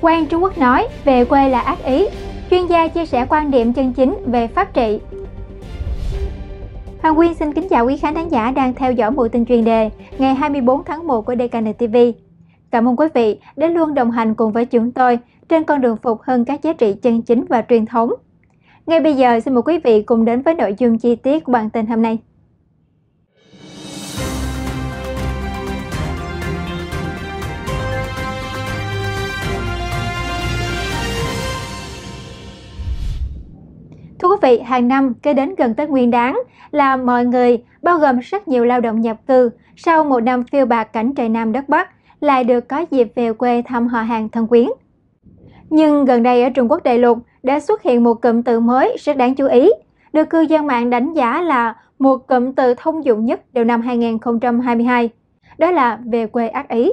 Quan Trung Quốc nói về quê là ác ý, chuyên gia chia sẻ quan điểm chân chính về pháp trị. Hoàng Nguyên xin kính chào quý khán thính giả đang theo dõi buổi tin chuyên đề ngày 24 tháng 1 của DKN TV. Cảm ơn quý vị đã luôn đồng hành cùng với chúng tôi trên con đường phục hơn các giá trị chân chính và truyền thống. Ngay bây giờ xin mời quý vị cùng đến với nội dung chi tiết của bản tin hôm nay. vị, hàng năm kế đến gần Tết Nguyên đáng là mọi người, bao gồm rất nhiều lao động nhập cư, sau một năm phiêu bạc cảnh trời Nam đất Bắc, lại được có dịp về quê thăm họ hàng thân quyến. Nhưng gần đây ở Trung Quốc đại lục đã xuất hiện một cụm từ mới rất đáng chú ý, được cư dân mạng đánh giá là một cụm từ thông dụng nhất đầu năm 2022, đó là về quê ác ý.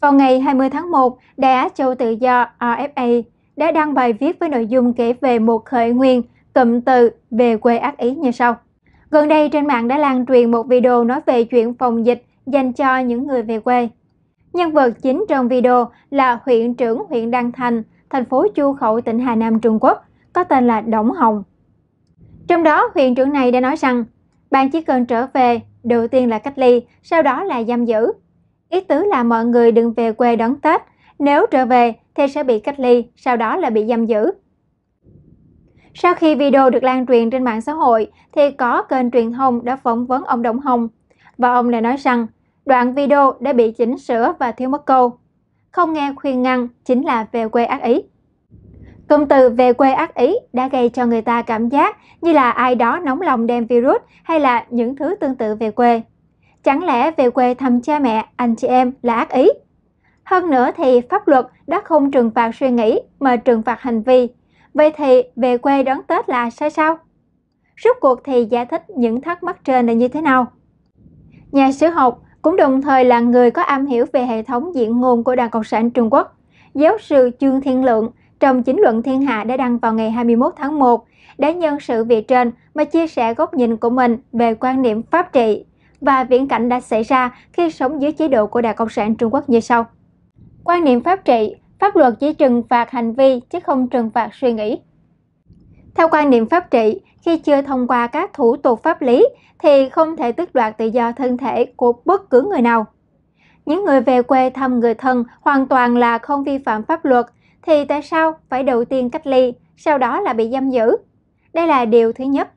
Vào ngày 20 tháng 1, Đài Á Châu Tự Do RFA đã đăng bài viết với nội dung kể về một khởi nguyên cụm từ về quê ác ý như sau. Gần đây trên mạng đã lan truyền một video nói về chuyện phòng dịch dành cho những người về quê. Nhân vật chính trong video là huyện trưởng huyện Đăng Thành, thành phố Chu Khẩu, tỉnh Hà Nam, Trung Quốc, có tên là Đổng Hồng. Trong đó, huyện trưởng này đã nói rằng, bạn chỉ cần trở về, đầu tiên là cách ly, sau đó là giam giữ. Ý tứ là mọi người đừng về quê đón Tết, nếu trở về thì sẽ bị cách ly, sau đó là bị giam giữ. Sau khi video được lan truyền trên mạng xã hội, thì có kênh truyền thông đã phỏng vấn ông Đồng Hồng. Và ông lại nói rằng, đoạn video đã bị chỉnh sửa và thiếu mất câu. Không nghe khuyên ngăn chính là về quê ác ý. Cụm từ về quê ác ý đã gây cho người ta cảm giác như là ai đó nóng lòng đem virus hay là những thứ tương tự về quê. Chẳng lẽ về quê thăm cha mẹ, anh chị em là ác ý? Hơn nữa thì pháp luật đã không trừng phạt suy nghĩ mà trừng phạt hành vi Vậy thì về quê đón Tết là sai sao? Rốt cuộc thì giải thích những thắc mắc trên là như thế nào? Nhà sử học cũng đồng thời là người có am hiểu về hệ thống diễn ngôn của Đảng Cộng sản Trung Quốc. Giáo sư Trương Thiên Lượng trong chính luận thiên hạ đã đăng vào ngày 21 tháng 1 đã nhân sự việc trên mà chia sẻ góc nhìn của mình về quan niệm pháp trị và viễn cảnh đã xảy ra khi sống dưới chế độ của Đảng Cộng sản Trung Quốc như sau. Quan niệm pháp trị pháp luật chỉ trừng phạt hành vi chứ không trừng phạt suy nghĩ. Theo quan niệm pháp trị, khi chưa thông qua các thủ tục pháp lý thì không thể tước đoạt tự do thân thể của bất cứ người nào. Những người về quê thăm người thân hoàn toàn là không vi phạm pháp luật thì tại sao phải đầu tiên cách ly, sau đó là bị giam giữ? Đây là điều thứ nhất.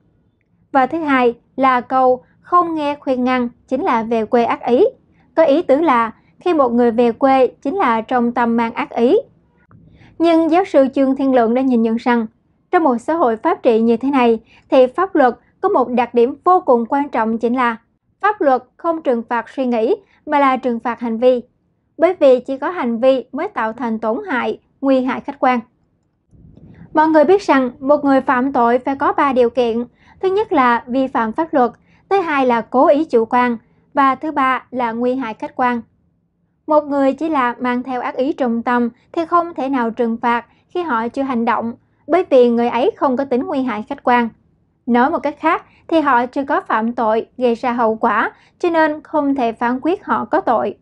Và thứ hai là câu không nghe khuyên ngăn chính là về quê ác ý. Có ý tứ là khi một người về quê chính là trong tâm mang ác ý. Nhưng giáo sư Trương Thiên Lượng đã nhìn nhận rằng, trong một xã hội pháp trị như thế này thì pháp luật có một đặc điểm vô cùng quan trọng chính là pháp luật không trừng phạt suy nghĩ mà là trừng phạt hành vi, bởi vì chỉ có hành vi mới tạo thành tổn hại, nguy hại khách quan. Mọi người biết rằng một người phạm tội phải có 3 điều kiện. Thứ nhất là vi phạm pháp luật, thứ hai là cố ý chủ quan và thứ ba là nguy hại khách quan. Một người chỉ là mang theo ác ý trong tâm thì không thể nào trừng phạt khi họ chưa hành động, bởi vì người ấy không có tính nguy hại khách quan. Nói một cách khác thì họ chưa có phạm tội gây ra hậu quả, cho nên không thể phán quyết họ có tội.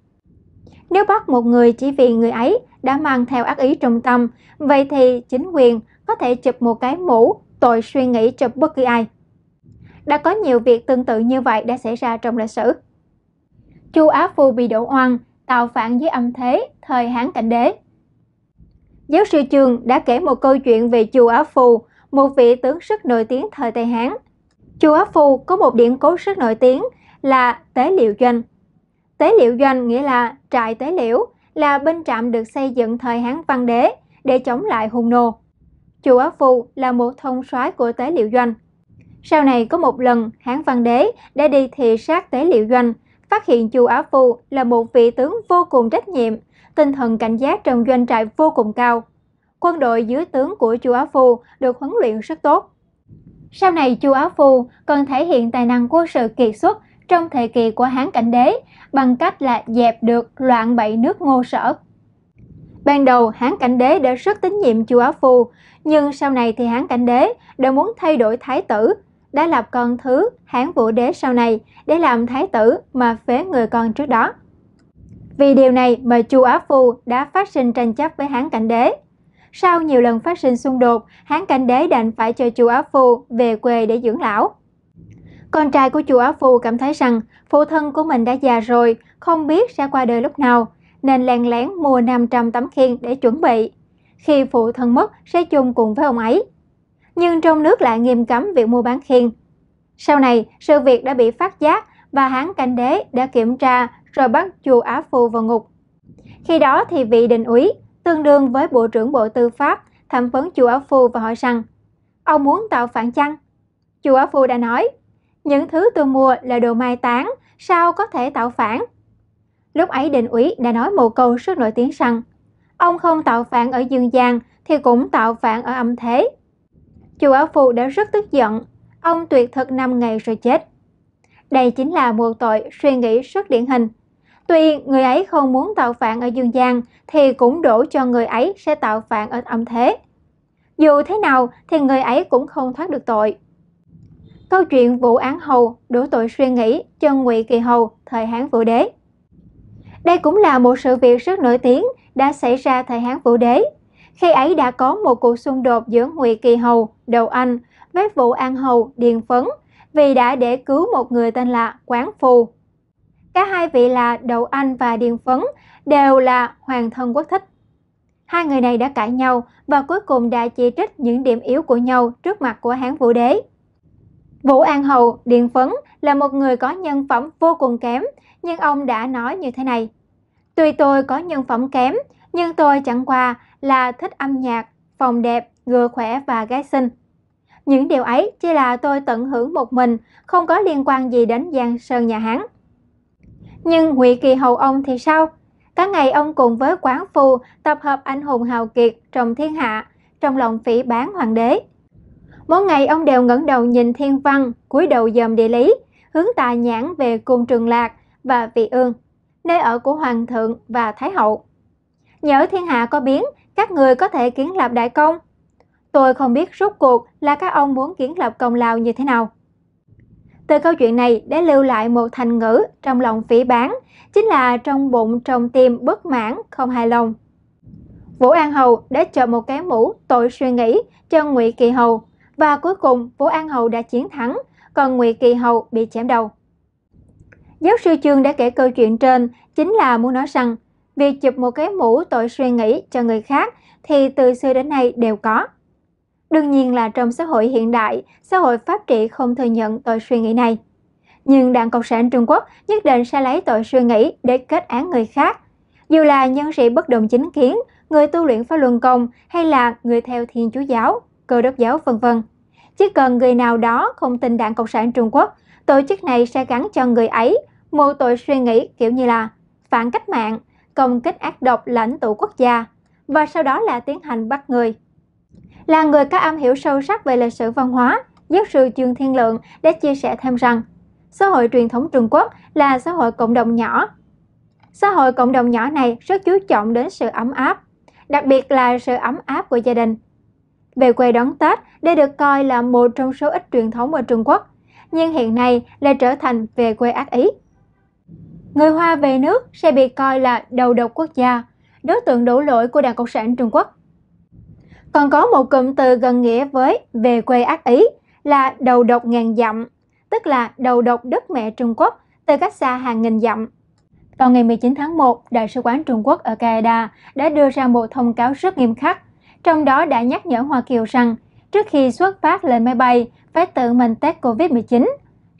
Nếu bắt một người chỉ vì người ấy đã mang theo ác ý trong tâm, vậy thì chính quyền có thể chụp một cái mũ tội suy nghĩ cho bất kỳ ai. Đã có nhiều việc tương tự như vậy đã xảy ra trong lịch sử. Chu Á Phu bị đổ oan Tào Phạn với âm thế thời Hán Cảnh Đế. Giáo sư Trường đã kể một câu chuyện về Chu Á Phù, một vị tướng sức nổi tiếng thời Tây Hán. Chu Á Phù có một điện cố sức nổi tiếng là Tế Liệu Doanh. Tế Liệu Doanh nghĩa là trại Tế Liễu, là binh trạm được xây dựng thời Hán Văn Đế để chống lại hùng Nô. Chu Á Phù là một thông soái của Tế Liệu Doanh. Sau này có một lần Hán Văn Đế đã đi thị sát Tế Liệu Doanh – phát hiện Chu Á Phu là một vị tướng vô cùng trách nhiệm, tinh thần cảnh giác trong doanh trại vô cùng cao. Quân đội dưới tướng của Chu Á Phu được huấn luyện rất tốt. Sau này Chu Á Phu còn thể hiện tài năng quân sự kiệt xuất trong thời kỳ của Hán Cảnh Đế bằng cách là dẹp được loạn bậy nước Ngô Sở. Ban đầu Hán Cảnh Đế đã rất tín nhiệm Chu Á Phu, nhưng sau này thì Hán Cảnh Đế đã muốn thay đổi thái tử đã lập con thứ Hán Vũ Đế sau này để làm thái tử mà phế người con trước đó. Vì điều này mà Chu Á Phu đã phát sinh tranh chấp với Hán Cảnh Đế. Sau nhiều lần phát sinh xung đột, Hán Cảnh Đế đành phải cho Chu Á Phu về quê để dưỡng lão. Con trai của Chu Á Phu cảm thấy rằng phụ thân của mình đã già rồi, không biết sẽ qua đời lúc nào, nên lén lén mua 500 tấm khiên để chuẩn bị. Khi phụ thân mất sẽ chung cùng với ông ấy nhưng trong nước lại nghiêm cấm việc mua bán khiên. Sau này, sự việc đã bị phát giác và Hán Cảnh Đế đã kiểm tra rồi bắt chùa Á Phu vào ngục. Khi đó thì vị đình úy, tương đương với Bộ trưởng Bộ Tư pháp, thẩm vấn chùa Á Phu và hỏi rằng Ông muốn tạo phản chăng? chùa Á Phu đã nói, những thứ tôi mua là đồ mai táng, sao có thể tạo phản? Lúc ấy đình úy đã nói một câu rất nổi tiếng rằng, ông không tạo phản ở dương gian thì cũng tạo phản ở âm thế. Chu Á Phu đã rất tức giận, ông tuyệt thực 5 ngày rồi chết. Đây chính là một tội suy nghĩ rất điển hình. Tuy người ấy không muốn tạo phản ở dương gian thì cũng đổ cho người ấy sẽ tạo phản ở âm thế. Dù thế nào thì người ấy cũng không thoát được tội. Câu chuyện vụ án hầu đổ tội suy nghĩ cho Ngụy Kỳ Hầu thời Hán Vũ Đế. Đây cũng là một sự việc rất nổi tiếng đã xảy ra thời Hán Vũ Đế khi ấy đã có một cuộc xung đột giữa Ngụy Kỳ Hầu, Đầu Anh với Vũ An Hầu, Điền Phấn vì đã để cứu một người tên là Quán Phù. Cả hai vị là Đầu Anh và Điền Phấn đều là hoàng thân quốc thích. Hai người này đã cãi nhau và cuối cùng đã chỉ trích những điểm yếu của nhau trước mặt của Hán Vũ Đế. Vũ An Hầu, Điền Phấn là một người có nhân phẩm vô cùng kém, nhưng ông đã nói như thế này. Tuy tôi có nhân phẩm kém, nhưng tôi chẳng qua là thích âm nhạc, phòng đẹp, ngừa khỏe và gái xinh. Những điều ấy chỉ là tôi tận hưởng một mình, không có liên quan gì đến Giang Sơn nhà hắn. Nhưng Ngụy Kỳ Hầu ông thì sao? Cả ngày ông cùng với quán phù tập hợp anh hùng hào kiệt trong thiên hạ, trong lòng phỉ bán hoàng đế. Mỗi ngày ông đều ngẩng đầu nhìn thiên văn, cúi đầu dòm địa lý, hướng tà nhãn về cung trường lạc và vị ương, nơi ở của hoàng thượng và thái hậu. Nhớ thiên hạ có biến các người có thể kiến lập đại công. Tôi không biết rốt cuộc là các ông muốn kiến lập công lao như thế nào. Từ câu chuyện này để lưu lại một thành ngữ trong lòng phỉ bán, chính là trong bụng trong tim bất mãn, không hài lòng. Vũ An Hầu đã chờ một cái mũ tội suy nghĩ cho Ngụy Kỳ Hầu và cuối cùng Vũ An Hầu đã chiến thắng, còn Ngụy Kỳ Hầu bị chém đầu. Giáo sư Trương đã kể câu chuyện trên chính là muốn nói rằng việc chụp một cái mũ tội suy nghĩ cho người khác thì từ xưa đến nay đều có. Đương nhiên là trong xã hội hiện đại, xã hội pháp trị không thừa nhận tội suy nghĩ này. Nhưng Đảng Cộng sản Trung Quốc nhất định sẽ lấy tội suy nghĩ để kết án người khác. Dù là nhân sĩ bất đồng chính kiến, người tu luyện pháp luân công hay là người theo Thiên Chúa giáo, Cơ đốc giáo vân vân. Chỉ cần người nào đó không tin Đảng Cộng sản Trung Quốc, tổ chức này sẽ gắn cho người ấy một tội suy nghĩ kiểu như là phản cách mạng, công kích ác độc lãnh tụ quốc gia và sau đó là tiến hành bắt người. Là người có am hiểu sâu sắc về lịch sử văn hóa, giáo sư Trương Thiên Lượng đã chia sẻ thêm rằng xã hội truyền thống Trung Quốc là xã hội cộng đồng nhỏ. Xã hội cộng đồng nhỏ này rất chú trọng đến sự ấm áp, đặc biệt là sự ấm áp của gia đình. Về quê đón Tết đây được coi là một trong số ít truyền thống ở Trung Quốc, nhưng hiện nay lại trở thành về quê ác ý người Hoa về nước sẽ bị coi là đầu độc quốc gia, đối tượng đổ lỗi của Đảng Cộng sản Trung Quốc. Còn có một cụm từ gần nghĩa với về quê ác ý là đầu độc ngàn dặm, tức là đầu độc đất mẹ Trung Quốc từ cách xa hàng nghìn dặm. Vào ngày 19 tháng 1, Đại sứ quán Trung Quốc ở Canada đã đưa ra một thông cáo rất nghiêm khắc, trong đó đã nhắc nhở Hoa Kiều rằng trước khi xuất phát lên máy bay phải tự mình test COVID-19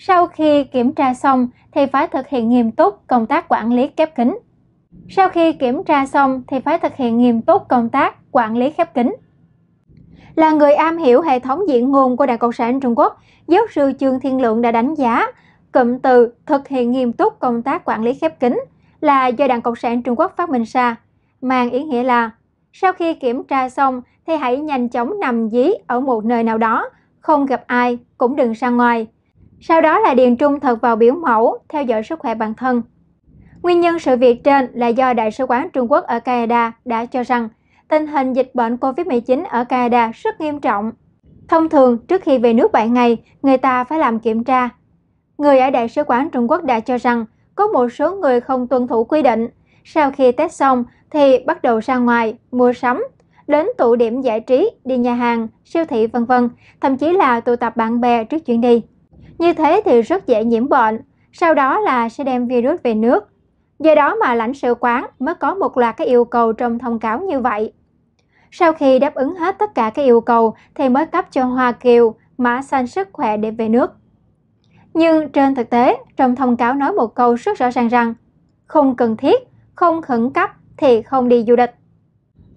sau khi kiểm tra xong thì phải thực hiện nghiêm túc công tác quản lý khép kín. Sau khi kiểm tra xong thì phải thực hiện nghiêm túc công tác quản lý khép kín. Là người am hiểu hệ thống diễn ngôn của Đảng Cộng sản Trung Quốc, giáo sư Trương Thiên Lượng đã đánh giá cụm từ thực hiện nghiêm túc công tác quản lý khép kín là do Đảng Cộng sản Trung Quốc phát minh ra, mang ý nghĩa là sau khi kiểm tra xong thì hãy nhanh chóng nằm dí ở một nơi nào đó, không gặp ai cũng đừng ra ngoài, sau đó là điền trung thực vào biểu mẫu, theo dõi sức khỏe bản thân. Nguyên nhân sự việc trên là do Đại sứ quán Trung Quốc ở Canada đã cho rằng tình hình dịch bệnh COVID-19 ở Canada rất nghiêm trọng. Thông thường, trước khi về nước 7 ngày, người ta phải làm kiểm tra. Người ở Đại sứ quán Trung Quốc đã cho rằng có một số người không tuân thủ quy định. Sau khi test xong thì bắt đầu ra ngoài, mua sắm, đến tụ điểm giải trí, đi nhà hàng, siêu thị vân vân, thậm chí là tụ tập bạn bè trước chuyến đi. Như thế thì rất dễ nhiễm bệnh, sau đó là sẽ đem virus về nước. Do đó mà lãnh sự quán mới có một loạt các yêu cầu trong thông cáo như vậy. Sau khi đáp ứng hết tất cả các yêu cầu thì mới cấp cho Hoa Kiều mã xanh sức khỏe để về nước. Nhưng trên thực tế, trong thông cáo nói một câu rất rõ ràng rằng không cần thiết, không khẩn cấp thì không đi du lịch.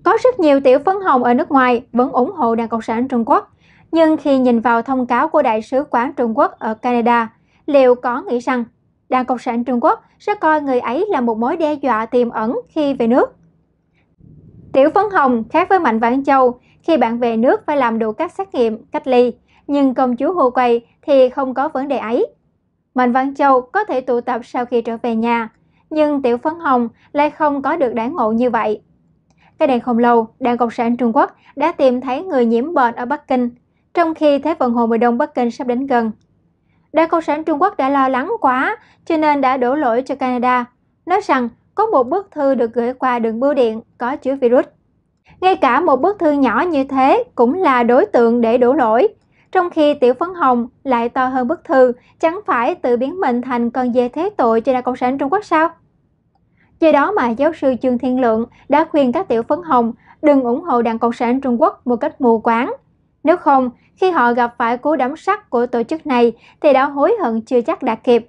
Có rất nhiều tiểu phấn hồng ở nước ngoài vẫn ủng hộ Đảng Cộng sản Trung Quốc nhưng khi nhìn vào thông cáo của Đại sứ quán Trung Quốc ở Canada, liệu có nghĩ rằng Đảng Cộng sản Trung Quốc sẽ coi người ấy là một mối đe dọa tiềm ẩn khi về nước? Tiểu Phấn Hồng khác với Mạnh Vãn Châu, khi bạn về nước phải làm đủ các xét nghiệm, cách ly, nhưng công chúa Hồ Quay thì không có vấn đề ấy. Mạnh Vãn Châu có thể tụ tập sau khi trở về nhà, nhưng Tiểu Phấn Hồng lại không có được đáng ngộ như vậy. Cái đây không lâu, Đảng Cộng sản Trung Quốc đã tìm thấy người nhiễm bệnh ở Bắc Kinh trong khi Thế vận hội mùa đông Bắc Kinh sắp đến gần. Đảng Cộng sản Trung Quốc đã lo lắng quá, cho nên đã đổ lỗi cho Canada, nói rằng có một bức thư được gửi qua đường bưu điện có chứa virus. Ngay cả một bức thư nhỏ như thế cũng là đối tượng để đổ lỗi, trong khi tiểu phấn hồng lại to hơn bức thư, chẳng phải tự biến mình thành con dê thế tội cho Đảng Cộng sản Trung Quốc sao? Do đó mà giáo sư Trương Thiên Lượng đã khuyên các tiểu phấn hồng đừng ủng hộ Đảng Cộng sản Trung Quốc một cách mù quáng. Nếu không, khi họ gặp phải cú đấm sắt của tổ chức này thì đã hối hận chưa chắc đã kịp.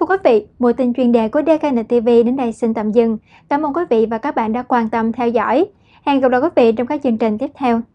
Thưa quý vị, buổi tin chuyên đề của DKN TV đến đây xin tạm dừng. Cảm ơn quý vị và các bạn đã quan tâm theo dõi. Hẹn gặp lại quý vị trong các chương trình tiếp theo.